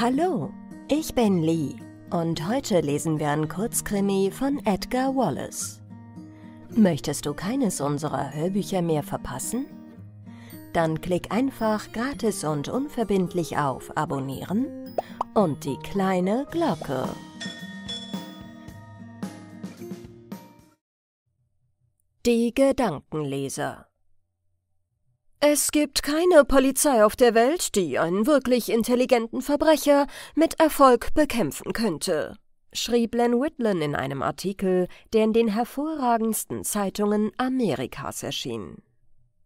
Hallo, ich bin Lee und heute lesen wir einen Kurzkrimi von Edgar Wallace. Möchtest du keines unserer Hörbücher mehr verpassen? Dann klick einfach gratis und unverbindlich auf Abonnieren und die kleine Glocke. Die Gedankenleser es gibt keine Polizei auf der Welt, die einen wirklich intelligenten Verbrecher mit Erfolg bekämpfen könnte, schrieb Len Whitlin in einem Artikel, der in den hervorragendsten Zeitungen Amerikas erschien.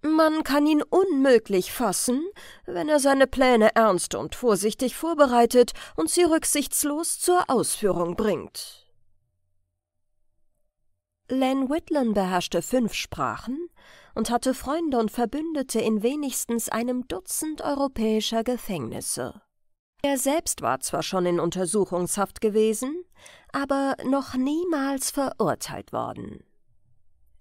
Man kann ihn unmöglich fassen, wenn er seine Pläne ernst und vorsichtig vorbereitet und sie rücksichtslos zur Ausführung bringt. Len Whitlin beherrschte fünf Sprachen, und hatte Freunde und Verbündete in wenigstens einem Dutzend europäischer Gefängnisse. Er selbst war zwar schon in Untersuchungshaft gewesen, aber noch niemals verurteilt worden.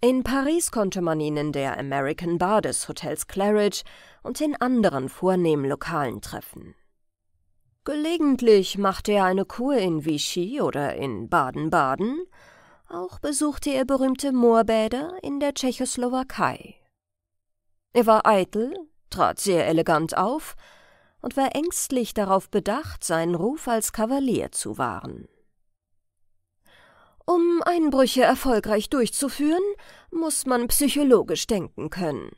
In Paris konnte man ihn in der American Bar des Hotels Claridge und in anderen vornehmen Lokalen treffen. Gelegentlich machte er eine Kur in Vichy oder in Baden-Baden auch besuchte er berühmte Moorbäder in der Tschechoslowakei. Er war eitel, trat sehr elegant auf und war ängstlich darauf bedacht, seinen Ruf als Kavalier zu wahren. Um Einbrüche erfolgreich durchzuführen, muss man psychologisch denken können.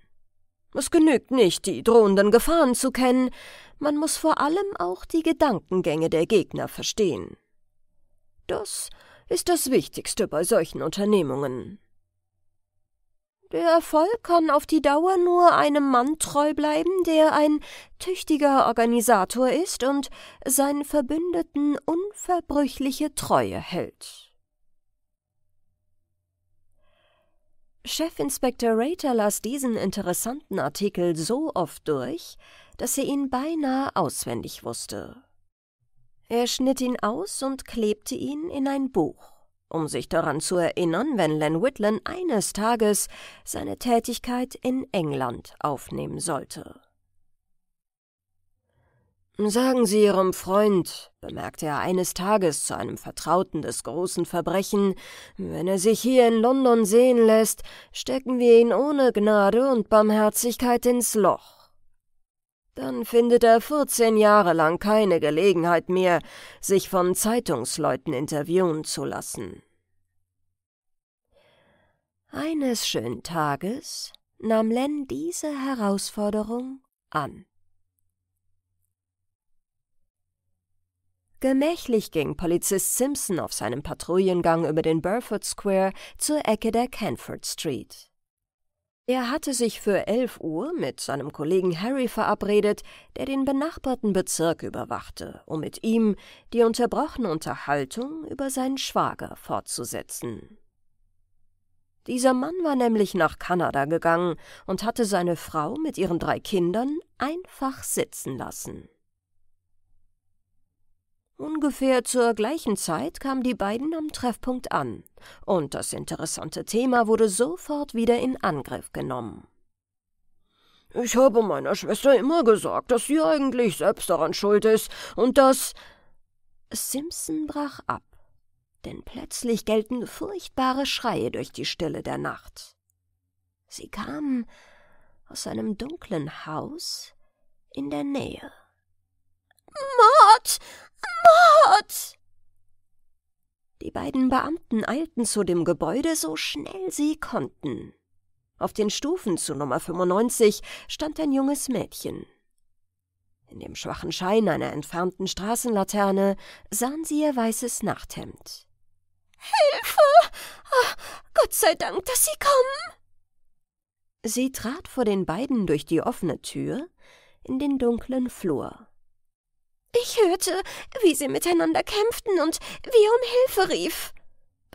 Es genügt nicht, die drohenden Gefahren zu kennen, man muss vor allem auch die Gedankengänge der Gegner verstehen. Das ist das Wichtigste bei solchen Unternehmungen. Der Erfolg kann auf die Dauer nur einem Mann treu bleiben, der ein tüchtiger Organisator ist und seinen Verbündeten unverbrüchliche Treue hält. Chefinspektor Rater las diesen interessanten Artikel so oft durch, dass er ihn beinahe auswendig wusste. Er schnitt ihn aus und klebte ihn in ein Buch, um sich daran zu erinnern, wenn Len Whitlan eines Tages seine Tätigkeit in England aufnehmen sollte. Sagen Sie Ihrem Freund, bemerkte er eines Tages zu einem Vertrauten des großen Verbrechen, wenn er sich hier in London sehen lässt, stecken wir ihn ohne Gnade und Barmherzigkeit ins Loch dann findet er 14 Jahre lang keine Gelegenheit mehr, sich von Zeitungsleuten interviewen zu lassen. Eines schönen Tages nahm Len diese Herausforderung an. Gemächlich ging Polizist Simpson auf seinem Patrouillengang über den Burford Square zur Ecke der Canford Street. Er hatte sich für elf Uhr mit seinem Kollegen Harry verabredet, der den benachbarten Bezirk überwachte, um mit ihm die unterbrochene Unterhaltung über seinen Schwager fortzusetzen. Dieser Mann war nämlich nach Kanada gegangen und hatte seine Frau mit ihren drei Kindern einfach sitzen lassen. Ungefähr zur gleichen Zeit kamen die beiden am Treffpunkt an, und das interessante Thema wurde sofort wieder in Angriff genommen. Ich habe meiner Schwester immer gesagt, dass sie eigentlich selbst daran schuld ist und dass. Simpson brach ab, denn plötzlich gellten furchtbare Schreie durch die Stille der Nacht. Sie kamen aus einem dunklen Haus in der Nähe. Mord! Mord! Die beiden Beamten eilten zu dem Gebäude so schnell sie konnten. Auf den Stufen zu Nummer 95 stand ein junges Mädchen. In dem schwachen Schein einer entfernten Straßenlaterne sahen sie ihr weißes Nachthemd. Hilfe! Oh, Gott sei Dank, dass Sie kommen! Sie trat vor den beiden durch die offene Tür in den dunklen Flur. Ich hörte, wie sie miteinander kämpften und wie er um Hilfe rief,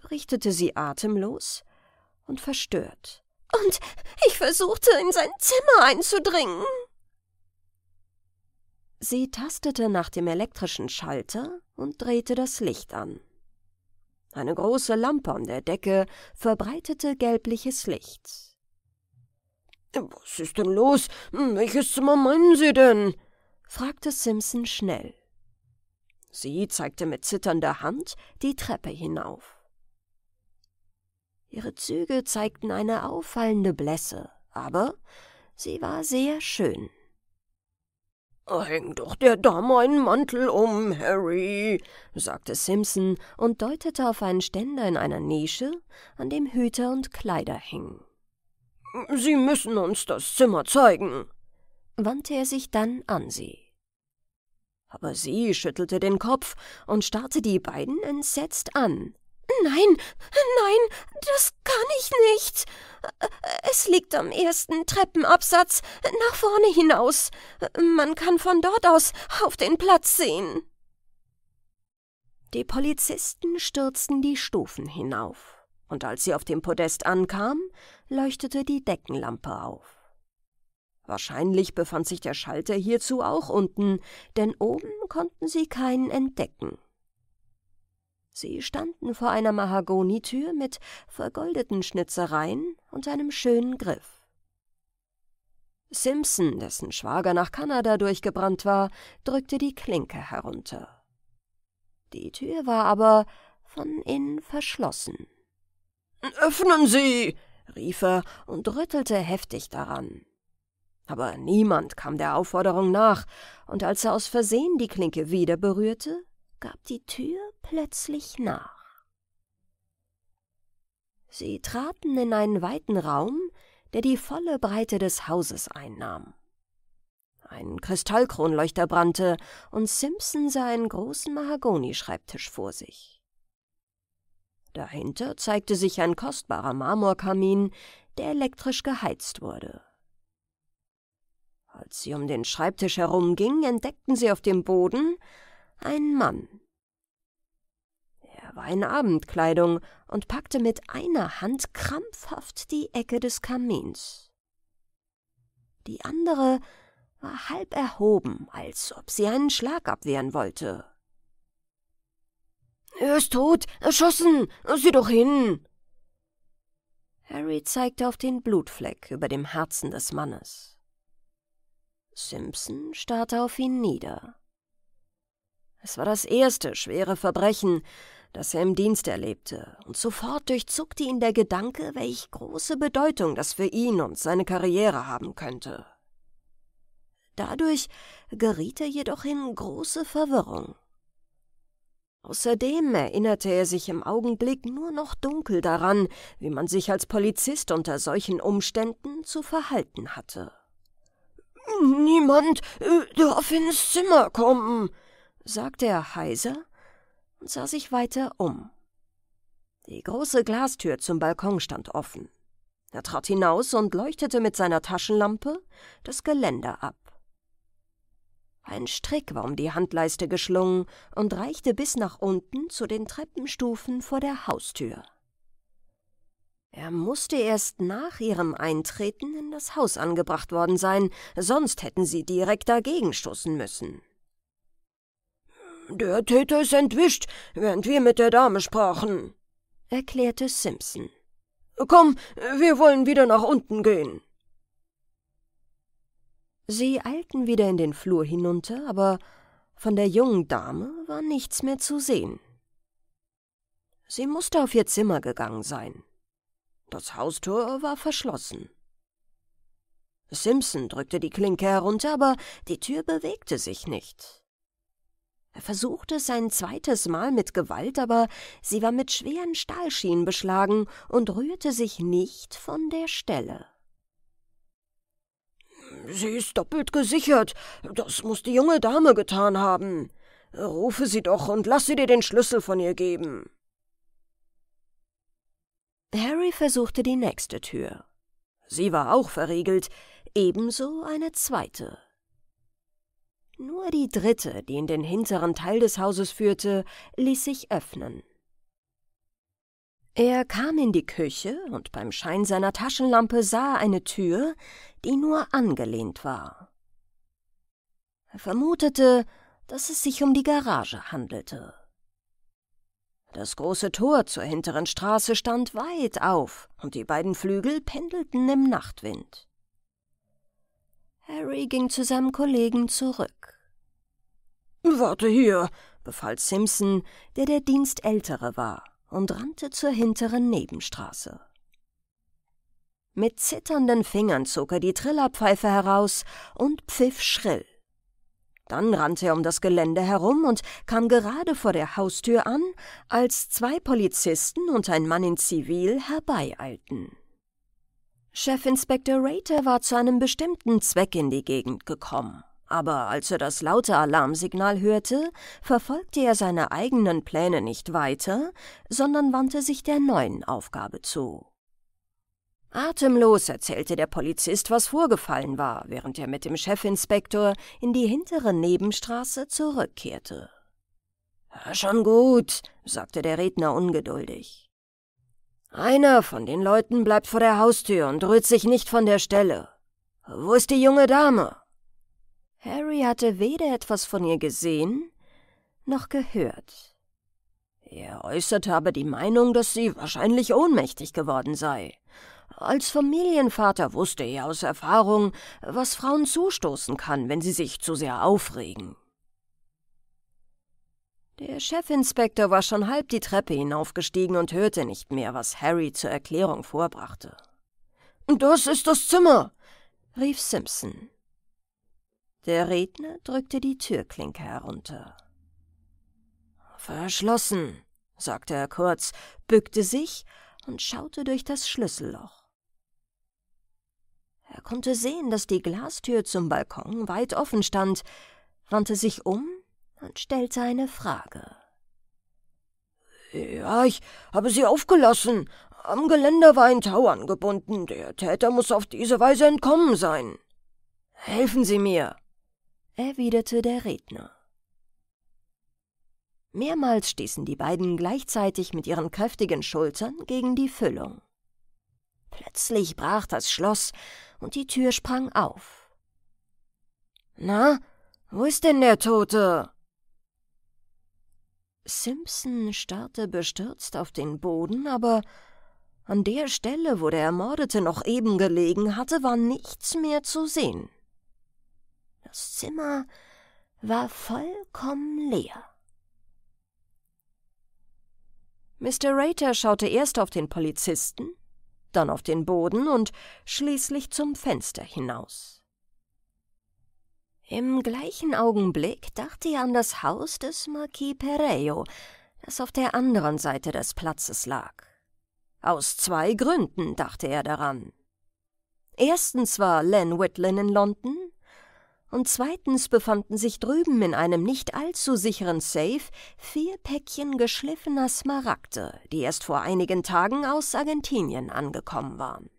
berichtete sie atemlos und verstört. Und ich versuchte, in sein Zimmer einzudringen. Sie tastete nach dem elektrischen Schalter und drehte das Licht an. Eine große Lampe an der Decke verbreitete gelbliches Licht. Was ist denn los? Welches Zimmer meinen Sie denn? fragte Simpson schnell. Sie zeigte mit zitternder Hand die Treppe hinauf. Ihre Züge zeigten eine auffallende Blässe, aber sie war sehr schön. Häng doch der Dame einen Mantel um, Harry, sagte Simpson und deutete auf einen Ständer in einer Nische, an dem Hüter und Kleider hingen. Sie müssen uns das Zimmer zeigen, wandte er sich dann an sie aber sie schüttelte den Kopf und starrte die beiden entsetzt an. Nein, nein, das kann ich nicht. Es liegt am ersten Treppenabsatz nach vorne hinaus. Man kann von dort aus auf den Platz sehen. Die Polizisten stürzten die Stufen hinauf, und als sie auf dem Podest ankam, leuchtete die Deckenlampe auf. Wahrscheinlich befand sich der Schalter hierzu auch unten, denn oben konnten sie keinen entdecken. Sie standen vor einer Mahagonitür mit vergoldeten Schnitzereien und einem schönen Griff. Simpson, dessen Schwager nach Kanada durchgebrannt war, drückte die Klinke herunter. Die Tür war aber von innen verschlossen. Öffnen Sie! rief er und rüttelte heftig daran. Aber niemand kam der Aufforderung nach, und als er aus Versehen die Klinke wieder berührte, gab die Tür plötzlich nach. Sie traten in einen weiten Raum, der die volle Breite des Hauses einnahm. Ein Kristallkronleuchter brannte, und Simpson sah einen großen Mahagonischreibtisch vor sich. Dahinter zeigte sich ein kostbarer Marmorkamin, der elektrisch geheizt wurde. Als sie um den Schreibtisch herumging, entdeckten sie auf dem Boden einen Mann. Er war in Abendkleidung und packte mit einer Hand krampfhaft die Ecke des Kamins. Die andere war halb erhoben, als ob sie einen Schlag abwehren wollte. Er ist tot, erschossen, sieh doch hin! Harry zeigte auf den Blutfleck über dem Herzen des Mannes. Simpson starrte auf ihn nieder. Es war das erste schwere Verbrechen, das er im Dienst erlebte, und sofort durchzuckte ihn der Gedanke, welch große Bedeutung das für ihn und seine Karriere haben könnte. Dadurch geriet er jedoch in große Verwirrung. Außerdem erinnerte er sich im Augenblick nur noch dunkel daran, wie man sich als Polizist unter solchen Umständen zu verhalten hatte. Niemand äh, darf ins Zimmer kommen, sagte er heiser und sah sich weiter um. Die große Glastür zum Balkon stand offen. Er trat hinaus und leuchtete mit seiner Taschenlampe das Geländer ab. Ein Strick war um die Handleiste geschlungen und reichte bis nach unten zu den Treppenstufen vor der Haustür. Er musste erst nach ihrem Eintreten in das Haus angebracht worden sein, sonst hätten sie direkt dagegen stoßen müssen. Der Täter ist entwischt, während wir mit der Dame sprachen, erklärte Simpson. Komm, wir wollen wieder nach unten gehen. Sie eilten wieder in den Flur hinunter, aber von der jungen Dame war nichts mehr zu sehen. Sie musste auf ihr Zimmer gegangen sein. Das Haustor war verschlossen. Simpson drückte die Klinke herunter, aber die Tür bewegte sich nicht. Er versuchte es ein zweites Mal mit Gewalt, aber sie war mit schweren Stahlschienen beschlagen und rührte sich nicht von der Stelle. Sie ist doppelt gesichert. Das muss die junge Dame getan haben. Rufe sie doch und lass sie dir den Schlüssel von ihr geben. Harry versuchte die nächste Tür. Sie war auch verriegelt, ebenso eine zweite. Nur die dritte, die in den hinteren Teil des Hauses führte, ließ sich öffnen. Er kam in die Küche und beim Schein seiner Taschenlampe sah er eine Tür, die nur angelehnt war. Er vermutete, dass es sich um die Garage handelte. Das große Tor zur hinteren Straße stand weit auf, und die beiden Flügel pendelten im Nachtwind. Harry ging zu seinem Kollegen zurück. Warte hier, befahl Simpson, der der Dienstältere war, und rannte zur hinteren Nebenstraße. Mit zitternden Fingern zog er die Trillerpfeife heraus und pfiff schrill. Dann rannte er um das Gelände herum und kam gerade vor der Haustür an, als zwei Polizisten und ein Mann in Zivil herbeieilten. Chefinspektor Rater war zu einem bestimmten Zweck in die Gegend gekommen, aber als er das laute Alarmsignal hörte, verfolgte er seine eigenen Pläne nicht weiter, sondern wandte sich der neuen Aufgabe zu. Atemlos erzählte der Polizist, was vorgefallen war, während er mit dem Chefinspektor in die hintere Nebenstraße zurückkehrte. Schon gut, sagte der Redner ungeduldig. Einer von den Leuten bleibt vor der Haustür und rührt sich nicht von der Stelle. Wo ist die junge Dame? Harry hatte weder etwas von ihr gesehen noch gehört. Er äußerte aber die Meinung, dass sie wahrscheinlich ohnmächtig geworden sei als Familienvater wusste er aus Erfahrung, was Frauen zustoßen kann, wenn sie sich zu sehr aufregen. Der Chefinspektor war schon halb die Treppe hinaufgestiegen und hörte nicht mehr, was Harry zur Erklärung vorbrachte. Das ist das Zimmer, rief Simpson. Der Redner drückte die Türklinke herunter. Verschlossen, sagte er kurz, bückte sich und schaute durch das Schlüsselloch. Er konnte sehen, dass die Glastür zum Balkon weit offen stand, wandte sich um und stellte eine Frage. Ja, ich habe sie aufgelassen. Am Geländer war ein Tau angebunden. Der Täter muss auf diese Weise entkommen sein. Helfen Sie mir, erwiderte der Redner. Mehrmals stießen die beiden gleichzeitig mit ihren kräftigen Schultern gegen die Füllung. Plötzlich brach das Schloss und die Tür sprang auf. Na, wo ist denn der Tote? Simpson starrte bestürzt auf den Boden, aber an der Stelle, wo der Ermordete noch eben gelegen hatte, war nichts mehr zu sehen. Das Zimmer war vollkommen leer. Mr. Rater schaute erst auf den Polizisten, dann auf den Boden und schließlich zum Fenster hinaus. Im gleichen Augenblick dachte er an das Haus des Marquis Pereio, das auf der anderen Seite des Platzes lag. Aus zwei Gründen dachte er daran. Erstens war Len Whitlin in London und zweitens befanden sich drüben in einem nicht allzu sicheren Safe vier Päckchen geschliffener Smaragde, die erst vor einigen Tagen aus Argentinien angekommen waren.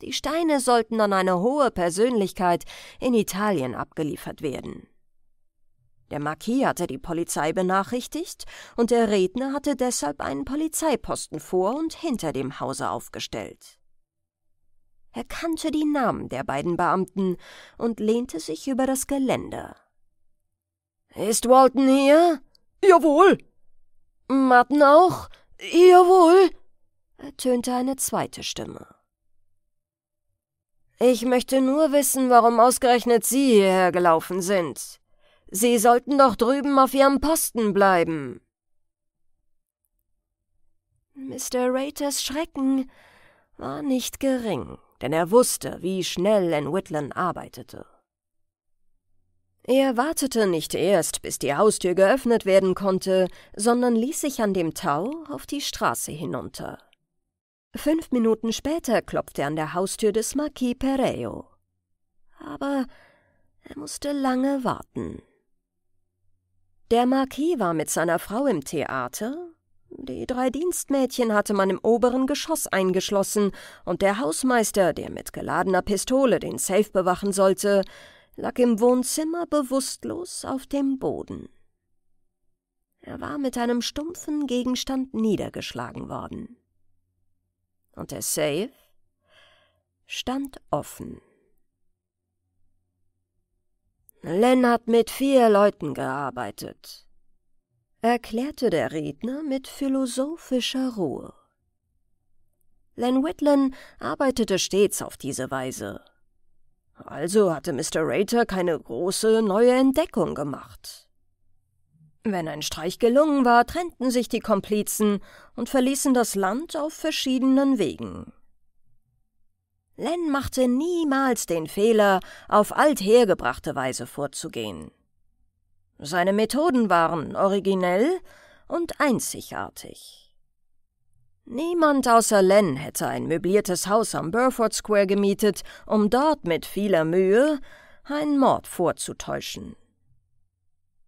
Die Steine sollten an eine hohe Persönlichkeit in Italien abgeliefert werden. Der Marquis hatte die Polizei benachrichtigt und der Redner hatte deshalb einen Polizeiposten vor und hinter dem Hause aufgestellt. Er kannte die Namen der beiden Beamten und lehnte sich über das Geländer. Ist Walton hier? Jawohl. Martin auch? Jawohl. ertönte eine zweite Stimme. Ich möchte nur wissen, warum ausgerechnet Sie hierher gelaufen sind. Sie sollten doch drüben auf Ihrem Posten bleiben. Mr. Raters Schrecken war nicht gering denn er wusste, wie schnell Ann Whitland arbeitete. Er wartete nicht erst, bis die Haustür geöffnet werden konnte, sondern ließ sich an dem Tau auf die Straße hinunter. Fünf Minuten später klopfte er an der Haustür des Marquis Pereo. Aber er musste lange warten. Der Marquis war mit seiner Frau im Theater die drei Dienstmädchen hatte man im oberen Geschoss eingeschlossen, und der Hausmeister, der mit geladener Pistole den Safe bewachen sollte, lag im Wohnzimmer bewusstlos auf dem Boden. Er war mit einem stumpfen Gegenstand niedergeschlagen worden. Und der Safe stand offen. Len hat mit vier Leuten gearbeitet, erklärte der Redner mit philosophischer Ruhe. Len Whitlan arbeitete stets auf diese Weise. Also hatte Mr. Rater keine große neue Entdeckung gemacht. Wenn ein Streich gelungen war, trennten sich die Komplizen und verließen das Land auf verschiedenen Wegen. Len machte niemals den Fehler, auf althergebrachte Weise vorzugehen. Seine Methoden waren originell und einzigartig. Niemand außer Len hätte ein möbliertes Haus am Burford Square gemietet, um dort mit vieler Mühe einen Mord vorzutäuschen.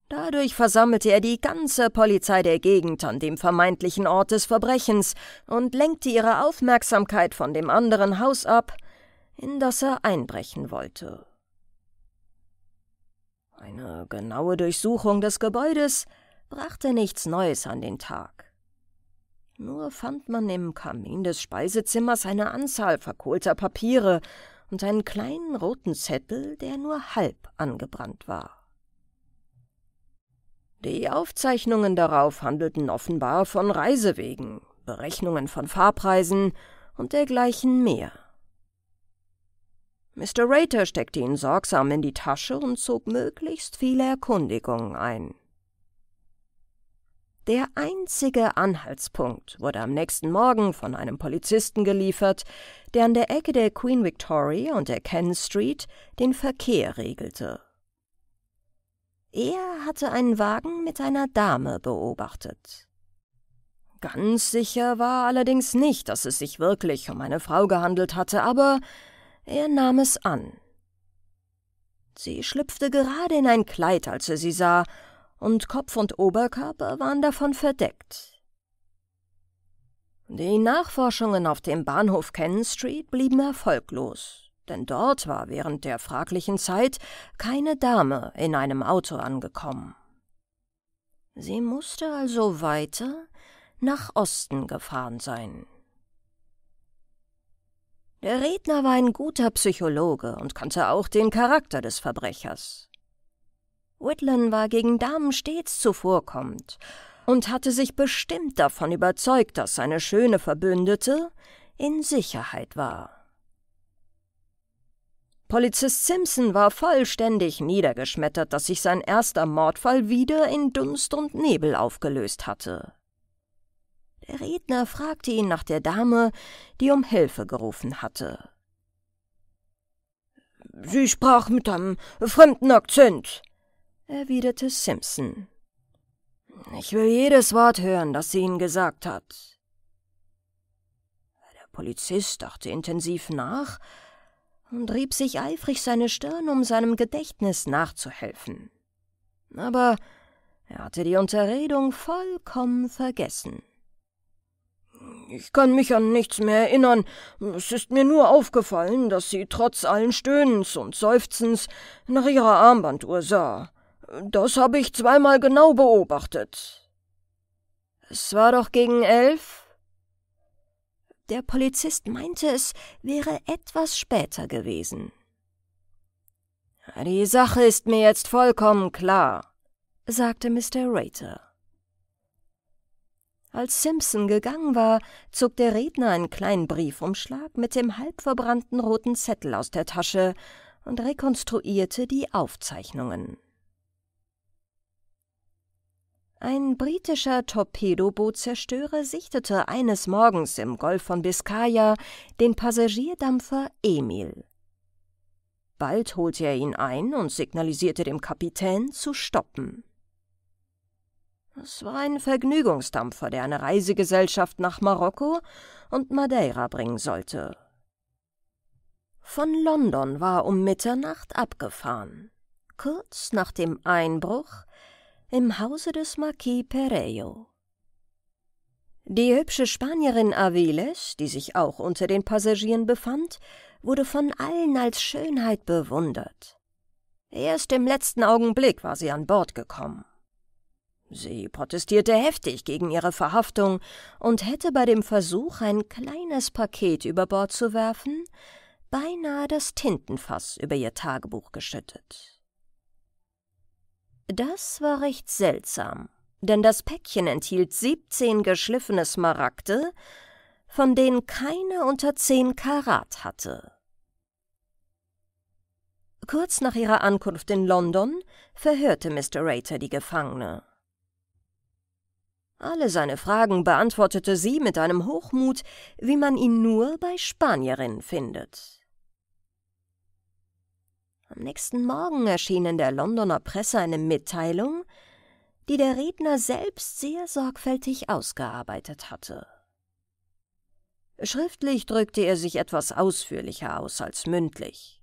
Dadurch versammelte er die ganze Polizei der Gegend an dem vermeintlichen Ort des Verbrechens und lenkte ihre Aufmerksamkeit von dem anderen Haus ab, in das er einbrechen wollte. Eine genaue Durchsuchung des Gebäudes brachte nichts Neues an den Tag. Nur fand man im Kamin des Speisezimmers eine Anzahl verkohlter Papiere und einen kleinen roten Zettel, der nur halb angebrannt war. Die Aufzeichnungen darauf handelten offenbar von Reisewegen, Berechnungen von Fahrpreisen und dergleichen mehr. Mr. Rater steckte ihn sorgsam in die Tasche und zog möglichst viele Erkundigungen ein. Der einzige Anhaltspunkt wurde am nächsten Morgen von einem Polizisten geliefert, der an der Ecke der Queen Victoria und der Ken Street den Verkehr regelte. Er hatte einen Wagen mit einer Dame beobachtet. Ganz sicher war allerdings nicht, dass es sich wirklich um eine Frau gehandelt hatte, aber er nahm es an. Sie schlüpfte gerade in ein Kleid, als er sie sah, und Kopf und Oberkörper waren davon verdeckt. Die Nachforschungen auf dem Bahnhof Cannon Street blieben erfolglos, denn dort war während der fraglichen Zeit keine Dame in einem Auto angekommen. Sie musste also weiter nach Osten gefahren sein. Der Redner war ein guter Psychologe und kannte auch den Charakter des Verbrechers. Whitlan war gegen Damen stets zuvorkommend und hatte sich bestimmt davon überzeugt, dass seine schöne Verbündete in Sicherheit war. Polizist Simpson war vollständig niedergeschmettert, dass sich sein erster Mordfall wieder in Dunst und Nebel aufgelöst hatte. Der Redner fragte ihn nach der Dame, die um Hilfe gerufen hatte. Sie sprach mit einem fremden Akzent, erwiderte Simpson. Ich will jedes Wort hören, das sie Ihnen gesagt hat. Der Polizist dachte intensiv nach und rieb sich eifrig seine Stirn, um seinem Gedächtnis nachzuhelfen. Aber er hatte die Unterredung vollkommen vergessen. Ich kann mich an nichts mehr erinnern. Es ist mir nur aufgefallen, dass sie trotz allen Stöhnens und Seufzens nach ihrer Armbanduhr sah. Das habe ich zweimal genau beobachtet. Es war doch gegen elf? Der Polizist meinte, es wäre etwas später gewesen. Die Sache ist mir jetzt vollkommen klar, sagte Mr. Rater. Als Simpson gegangen war, zog der Redner einen kleinen Briefumschlag mit dem halbverbrannten roten Zettel aus der Tasche und rekonstruierte die Aufzeichnungen. Ein britischer Torpedobootzerstörer sichtete eines Morgens im Golf von Biscaya den Passagierdampfer Emil. Bald holte er ihn ein und signalisierte dem Kapitän zu stoppen. Es war ein Vergnügungsdampfer, der eine Reisegesellschaft nach Marokko und Madeira bringen sollte. Von London war um Mitternacht abgefahren. Kurz nach dem Einbruch im Hause des Marquis Perejo. Die hübsche Spanierin Aviles, die sich auch unter den Passagieren befand, wurde von allen als Schönheit bewundert. Erst im letzten Augenblick war sie an Bord gekommen. Sie protestierte heftig gegen ihre Verhaftung und hätte bei dem Versuch, ein kleines Paket über Bord zu werfen, beinahe das Tintenfass über ihr Tagebuch geschüttet. Das war recht seltsam, denn das Päckchen enthielt 17 geschliffene Smaragde, von denen keine unter 10 Karat hatte. Kurz nach ihrer Ankunft in London verhörte Mr. Rater die Gefangene. Alle seine Fragen beantwortete sie mit einem Hochmut, wie man ihn nur bei Spanierinnen findet. Am nächsten Morgen erschien in der Londoner Presse eine Mitteilung, die der Redner selbst sehr sorgfältig ausgearbeitet hatte. Schriftlich drückte er sich etwas ausführlicher aus als mündlich.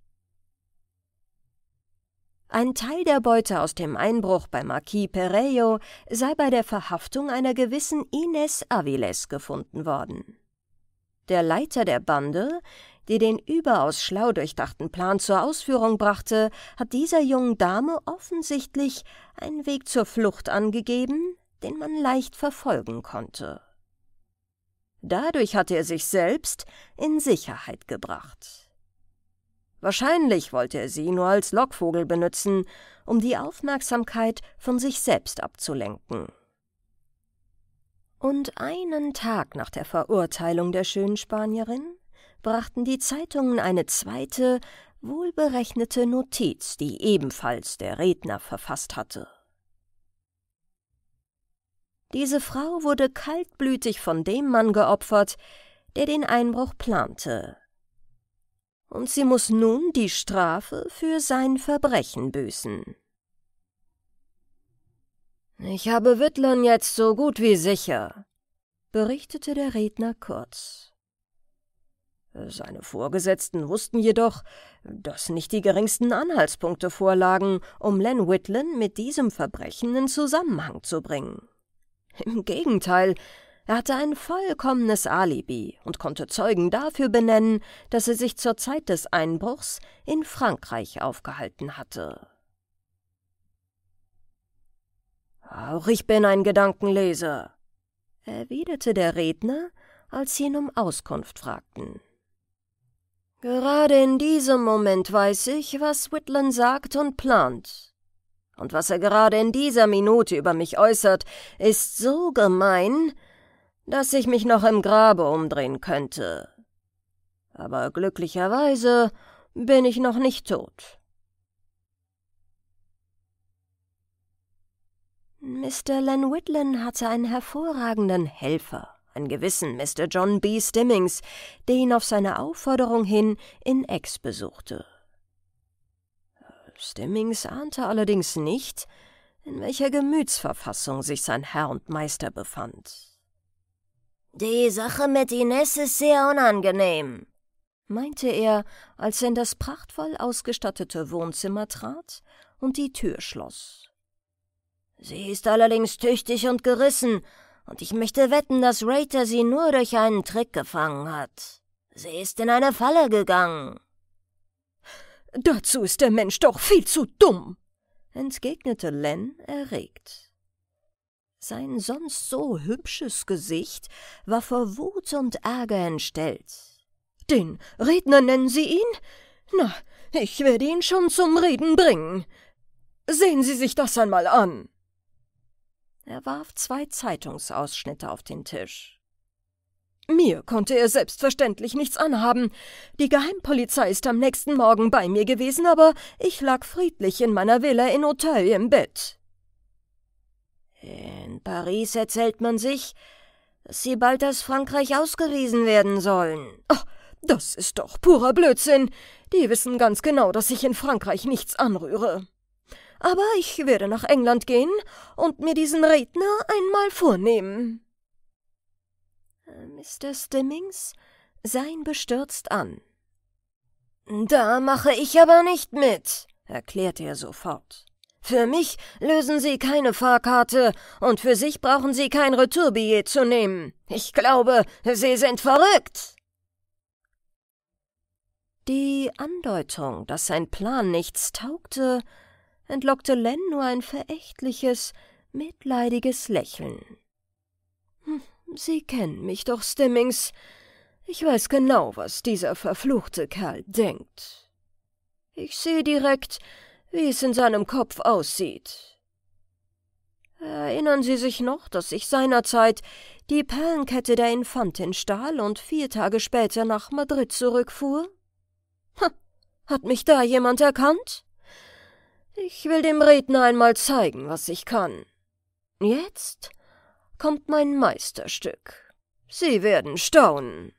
Ein Teil der Beute aus dem Einbruch bei Marquis Pereyo sei bei der Verhaftung einer gewissen Ines Aviles gefunden worden. Der Leiter der Bande, die den überaus schlau durchdachten Plan zur Ausführung brachte, hat dieser jungen Dame offensichtlich einen Weg zur Flucht angegeben, den man leicht verfolgen konnte. Dadurch hatte er sich selbst in Sicherheit gebracht. Wahrscheinlich wollte er sie nur als Lockvogel benutzen, um die Aufmerksamkeit von sich selbst abzulenken. Und einen Tag nach der Verurteilung der schönen Spanierin brachten die Zeitungen eine zweite, wohlberechnete Notiz, die ebenfalls der Redner verfasst hatte. Diese Frau wurde kaltblütig von dem Mann geopfert, der den Einbruch plante, und sie muss nun die Strafe für sein Verbrechen büßen. Ich habe Wittlern jetzt so gut wie sicher, berichtete der Redner kurz. Seine Vorgesetzten wussten jedoch, dass nicht die geringsten Anhaltspunkte vorlagen, um Len Whitland mit diesem Verbrechen in Zusammenhang zu bringen. Im Gegenteil, er hatte ein vollkommenes Alibi und konnte Zeugen dafür benennen, dass er sich zur Zeit des Einbruchs in Frankreich aufgehalten hatte. Auch ich bin ein Gedankenleser, erwiderte der Redner, als sie ihn um Auskunft fragten. Gerade in diesem Moment weiß ich, was Whitlan sagt und plant und was er gerade in dieser Minute über mich äußert, ist so gemein, dass ich mich noch im Grabe umdrehen könnte. Aber glücklicherweise bin ich noch nicht tot. Mr. Len Whitlin hatte einen hervorragenden Helfer, einen gewissen Mr. John B. Stimmings, der ihn auf seine Aufforderung hin in Ex besuchte. Stimmings ahnte allerdings nicht, in welcher Gemütsverfassung sich sein Herr und Meister befand. Die Sache mit Ines ist sehr unangenehm, meinte er, als er in das prachtvoll ausgestattete Wohnzimmer trat und die Tür schloss. Sie ist allerdings tüchtig und gerissen, und ich möchte wetten, dass Rater sie nur durch einen Trick gefangen hat. Sie ist in eine Falle gegangen. Dazu ist der Mensch doch viel zu dumm, entgegnete Len erregt. Sein sonst so hübsches Gesicht war vor Wut und Ärger entstellt. »Den Redner nennen Sie ihn? Na, ich werde ihn schon zum Reden bringen. Sehen Sie sich das einmal an!« Er warf zwei Zeitungsausschnitte auf den Tisch. Mir konnte er selbstverständlich nichts anhaben. Die Geheimpolizei ist am nächsten Morgen bei mir gewesen, aber ich lag friedlich in meiner Villa in Hotel im Bett. In Paris erzählt man sich, dass sie bald aus Frankreich ausgewiesen werden sollen. Oh, das ist doch purer Blödsinn. Die wissen ganz genau, dass ich in Frankreich nichts anrühre. Aber ich werde nach England gehen und mir diesen Redner einmal vornehmen. Äh, Mr. Stimmings sah ihn bestürzt an. Da mache ich aber nicht mit, erklärte er sofort. Für mich lösen Sie keine Fahrkarte und für sich brauchen Sie kein Retourbillett zu nehmen. Ich glaube, Sie sind verrückt. Die Andeutung, dass sein Plan nichts taugte, entlockte Len nur ein verächtliches, mitleidiges Lächeln. Hm, sie kennen mich doch, Stimmings. Ich weiß genau, was dieser verfluchte Kerl denkt. Ich sehe direkt, wie es in seinem Kopf aussieht. Erinnern Sie sich noch, dass ich seinerzeit die Perlenkette der Infantin stahl und vier Tage später nach Madrid zurückfuhr? Ha, hat mich da jemand erkannt? Ich will dem Redner einmal zeigen, was ich kann. Jetzt kommt mein Meisterstück. Sie werden staunen.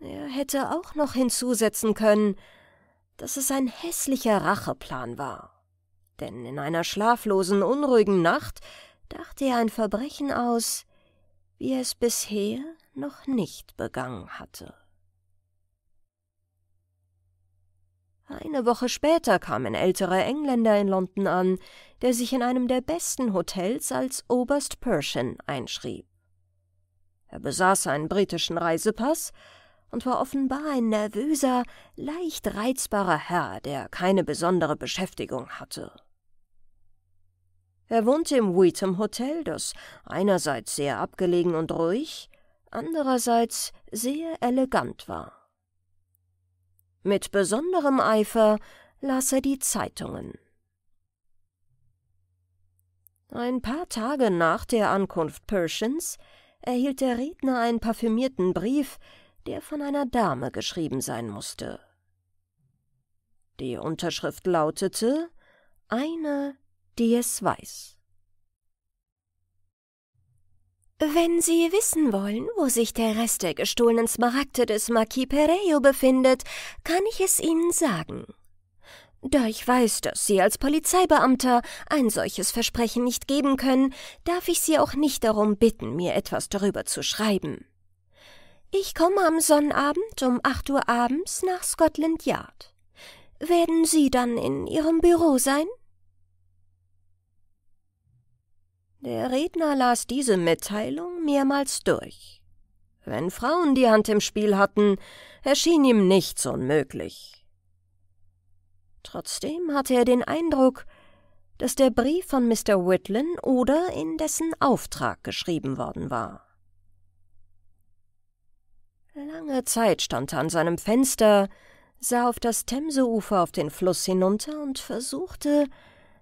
Er hätte auch noch hinzusetzen können, dass es ein hässlicher Racheplan war. Denn in einer schlaflosen, unruhigen Nacht dachte er ein Verbrechen aus, wie er es bisher noch nicht begangen hatte. Eine Woche später kam ein älterer Engländer in London an, der sich in einem der besten Hotels als Oberst Pershing einschrieb. Er besaß einen britischen Reisepass, und war offenbar ein nervöser, leicht reizbarer Herr, der keine besondere Beschäftigung hatte. Er wohnte im Wheatham Hotel, das einerseits sehr abgelegen und ruhig, andererseits sehr elegant war. Mit besonderem Eifer las er die Zeitungen. Ein paar Tage nach der Ankunft Pershins erhielt der Redner einen parfümierten Brief, der von einer Dame geschrieben sein musste. Die Unterschrift lautete Eine, die es weiß. Wenn Sie wissen wollen, wo sich der Rest der gestohlenen Smaragde des Marquis Pereio befindet, kann ich es Ihnen sagen. Da ich weiß, dass Sie als Polizeibeamter ein solches Versprechen nicht geben können, darf ich Sie auch nicht darum bitten, mir etwas darüber zu schreiben. Ich komme am Sonnabend um acht Uhr abends nach Scotland Yard. Werden Sie dann in Ihrem Büro sein? Der Redner las diese Mitteilung mehrmals durch. Wenn Frauen die Hand im Spiel hatten, erschien ihm nichts unmöglich. Trotzdem hatte er den Eindruck, dass der Brief von Mr. Whitlin oder in dessen Auftrag geschrieben worden war. Lange Zeit stand er an seinem Fenster, sah auf das Themseufer auf den Fluss hinunter und versuchte,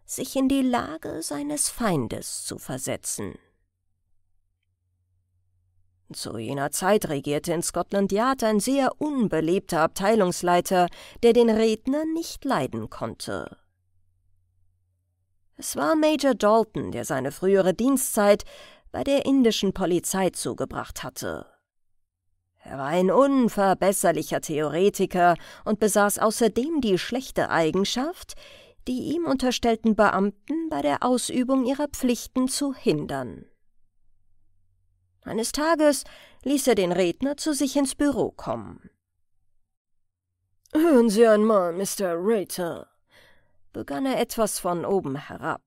sich in die Lage seines Feindes zu versetzen. Zu jener Zeit regierte in Scotland Yard ein sehr unbelebter Abteilungsleiter, der den Redner nicht leiden konnte. Es war Major Dalton, der seine frühere Dienstzeit bei der indischen Polizei zugebracht hatte. Er war ein unverbesserlicher Theoretiker und besaß außerdem die schlechte Eigenschaft, die ihm unterstellten Beamten bei der Ausübung ihrer Pflichten zu hindern. Eines Tages ließ er den Redner zu sich ins Büro kommen. Hören Sie einmal, Mr. Rater, begann er etwas von oben herab.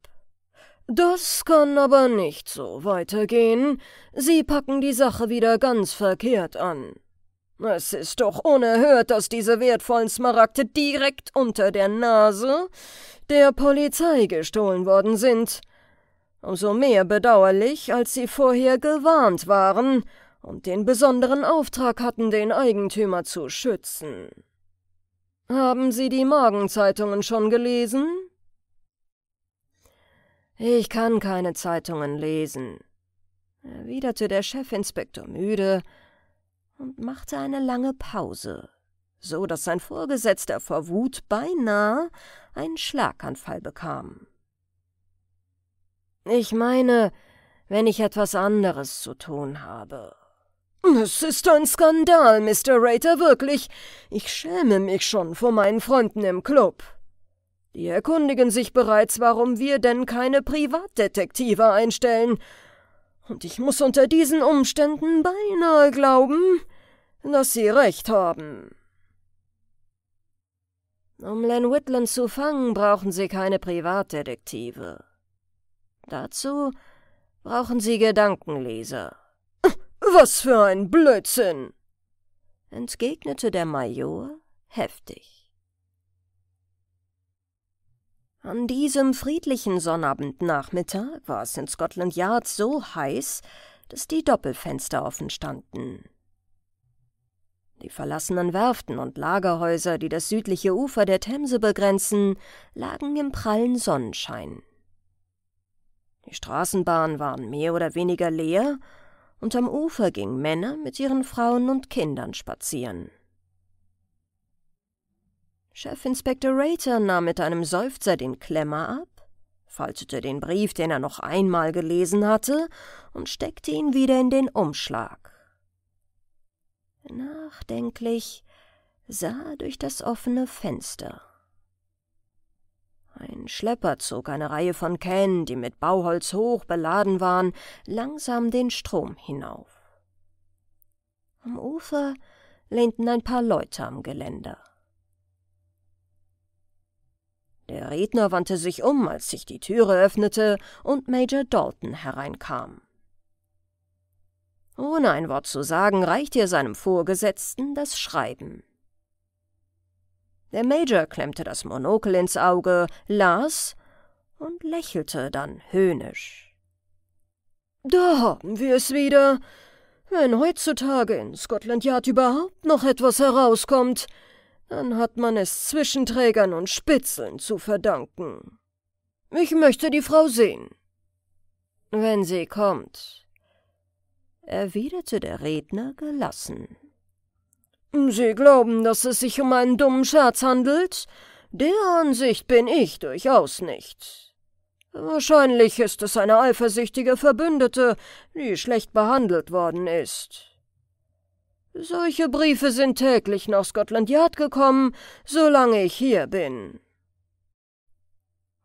Das kann aber nicht so weitergehen. Sie packen die Sache wieder ganz verkehrt an. Es ist doch unerhört, dass diese wertvollen Smaragde direkt unter der Nase der Polizei gestohlen worden sind. Umso mehr bedauerlich, als sie vorher gewarnt waren und den besonderen Auftrag hatten, den Eigentümer zu schützen. Haben Sie die Morgenzeitungen schon gelesen? Ich kann keine Zeitungen lesen, erwiderte der Chefinspektor müde und machte eine lange Pause, so dass sein Vorgesetzter vor Wut beinahe einen Schlaganfall bekam. Ich meine, wenn ich etwas anderes zu tun habe. Es ist ein Skandal, Mr. Rater, wirklich. Ich schäme mich schon vor meinen Freunden im Club. Die erkundigen sich bereits, warum wir denn keine Privatdetektive einstellen. Und ich muss unter diesen Umständen beinahe glauben, dass sie recht haben. Um Len Whitland zu fangen, brauchen sie keine Privatdetektive. Dazu brauchen sie Gedankenleser. Was für ein Blödsinn! entgegnete der Major heftig. An diesem friedlichen Sonnabendnachmittag war es in Scotland Yard so heiß, dass die Doppelfenster offen standen. Die verlassenen Werften und Lagerhäuser, die das südliche Ufer der Themse begrenzen, lagen im prallen Sonnenschein. Die Straßenbahnen waren mehr oder weniger leer, und am Ufer gingen Männer mit ihren Frauen und Kindern spazieren. Chefinspektor Rater nahm mit einem Seufzer den Klemmer ab, faltete den Brief, den er noch einmal gelesen hatte, und steckte ihn wieder in den Umschlag. Nachdenklich sah er durch das offene Fenster. Ein Schlepper zog eine Reihe von Kähnen, die mit Bauholz hoch beladen waren, langsam den Strom hinauf. Am Ufer lehnten ein paar Leute am Geländer. Der Redner wandte sich um, als sich die Türe öffnete und Major Dalton hereinkam. Ohne ein Wort zu sagen, reichte er seinem Vorgesetzten das Schreiben. Der Major klemmte das Monokel ins Auge, las und lächelte dann höhnisch. Da haben wir es wieder. Wenn heutzutage in Scotland Yard überhaupt noch etwas herauskommt, dann hat man es Zwischenträgern und Spitzeln zu verdanken. Ich möchte die Frau sehen. Wenn sie kommt, erwiderte der Redner gelassen. Sie glauben, dass es sich um einen dummen Scherz handelt? Der Ansicht bin ich durchaus nicht. Wahrscheinlich ist es eine eifersüchtige Verbündete, die schlecht behandelt worden ist. Solche Briefe sind täglich nach Scotland Yard gekommen, solange ich hier bin.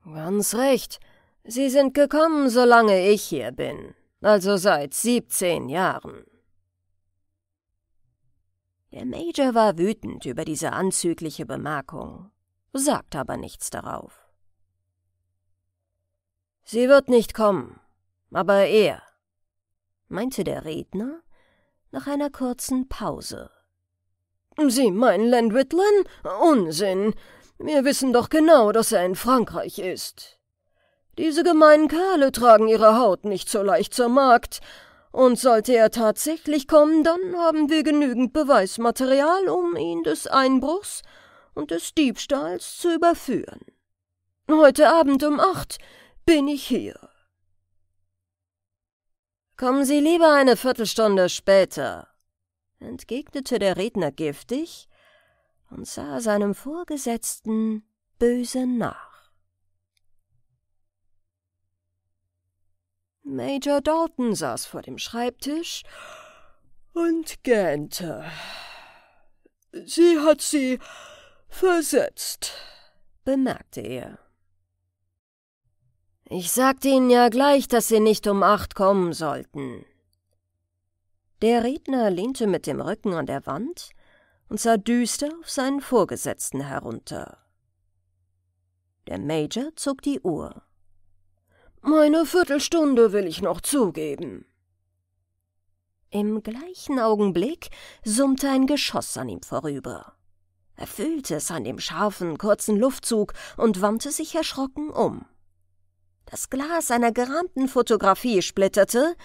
Ganz recht. Sie sind gekommen, solange ich hier bin, also seit siebzehn Jahren. Der Major war wütend über diese anzügliche Bemerkung, sagte aber nichts darauf. Sie wird nicht kommen, aber er, meinte der Redner nach einer kurzen Pause. Sie meinen Landwitlan? Unsinn. Wir wissen doch genau, dass er in Frankreich ist. Diese gemeinen Kerle tragen ihre Haut nicht so leicht zur Markt, und sollte er tatsächlich kommen, dann haben wir genügend Beweismaterial, um ihn des Einbruchs und des Diebstahls zu überführen. Heute Abend um acht bin ich hier. Kommen Sie lieber eine Viertelstunde später, entgegnete der Redner giftig und sah seinem Vorgesetzten böse nach. Major Dalton saß vor dem Schreibtisch und gähnte. Sie hat sie versetzt, bemerkte er. Ich sagte Ihnen ja gleich, dass Sie nicht um acht kommen sollten. Der Redner lehnte mit dem Rücken an der Wand und sah düster auf seinen Vorgesetzten herunter. Der Major zog die Uhr. Meine Viertelstunde will ich noch zugeben. Im gleichen Augenblick summte ein Geschoss an ihm vorüber. Er fühlte es an dem scharfen, kurzen Luftzug und wandte sich erschrocken um. Das Glas einer gerahmten Fotografie splitterte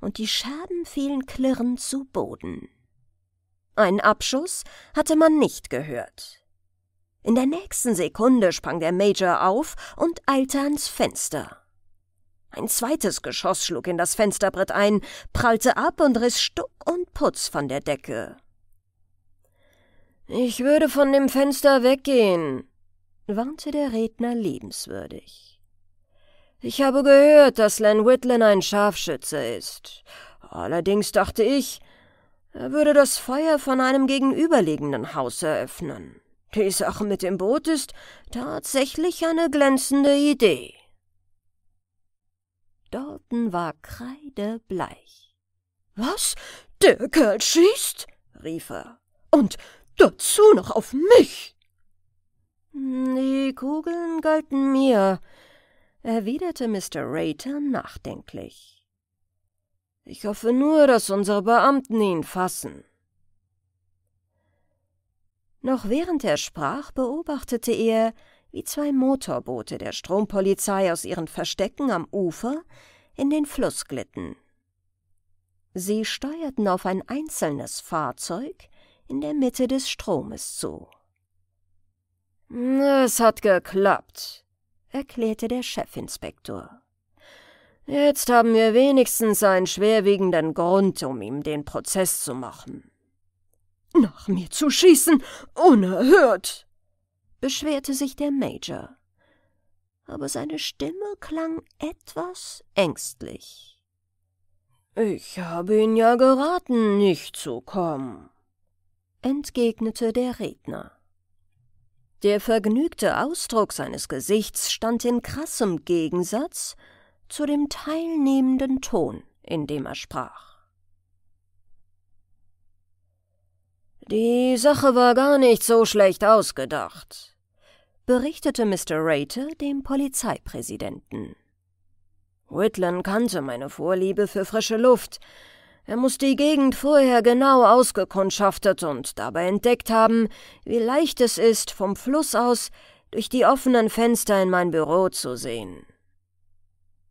und die Scherben fielen klirrend zu Boden. Einen Abschuss hatte man nicht gehört. In der nächsten Sekunde sprang der Major auf und eilte ans Fenster. Ein zweites Geschoss schlug in das Fensterbrett ein, prallte ab und riss Stuck und Putz von der Decke. Ich würde von dem Fenster weggehen, warnte der Redner liebenswürdig. Ich habe gehört, dass Len Whitlin ein Scharfschütze ist. Allerdings dachte ich, er würde das Feuer von einem gegenüberliegenden Haus eröffnen. Die Sache mit dem Boot ist tatsächlich eine glänzende Idee. Dalton war kreidebleich. Was? Der Kerl schießt? rief er. Und dazu noch auf mich. Die Kugeln galten mir erwiderte Mr. Rayter nachdenklich. Ich hoffe nur, dass unsere Beamten ihn fassen. Noch während er sprach, beobachtete er, wie zwei Motorboote der Strompolizei aus ihren Verstecken am Ufer in den Fluss glitten. Sie steuerten auf ein einzelnes Fahrzeug in der Mitte des Stromes zu. Es hat geklappt, erklärte der Chefinspektor. Jetzt haben wir wenigstens einen schwerwiegenden Grund, um ihm den Prozess zu machen. Nach mir zu schießen, unerhört, beschwerte sich der Major. Aber seine Stimme klang etwas ängstlich. Ich habe ihn ja geraten, nicht zu kommen, entgegnete der Redner. Der vergnügte Ausdruck seines Gesichts stand in krassem Gegensatz zu dem teilnehmenden Ton, in dem er sprach. Die Sache war gar nicht so schlecht ausgedacht, berichtete Mr. Rater dem Polizeipräsidenten. Whitland kannte meine Vorliebe für frische Luft, er muss die Gegend vorher genau ausgekundschaftet und dabei entdeckt haben, wie leicht es ist, vom Fluss aus durch die offenen Fenster in mein Büro zu sehen.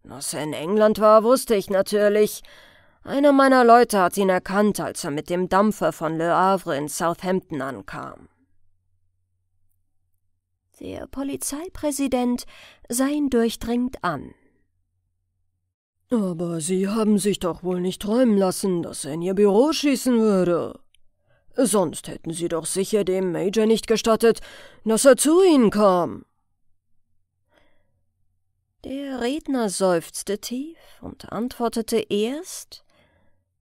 Dass er in England war, wusste ich natürlich. Einer meiner Leute hat ihn erkannt, als er mit dem Dampfer von Le Havre in Southampton ankam. Der Polizeipräsident sah ihn durchdringend an. Aber Sie haben sich doch wohl nicht träumen lassen, dass er in Ihr Büro schießen würde. Sonst hätten Sie doch sicher dem Major nicht gestattet, dass er zu Ihnen kam. Der Redner seufzte tief und antwortete erst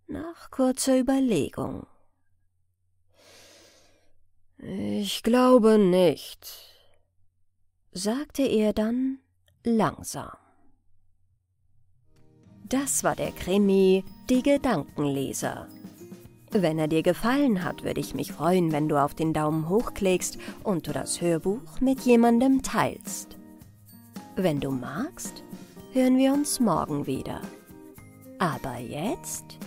nach kurzer Überlegung. Ich glaube nicht, sagte er dann langsam. Das war der Krimi Die Gedankenleser. Wenn er dir gefallen hat, würde ich mich freuen, wenn du auf den Daumen hoch klickst und du das Hörbuch mit jemandem teilst. Wenn du magst, hören wir uns morgen wieder. Aber jetzt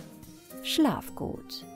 schlaf gut.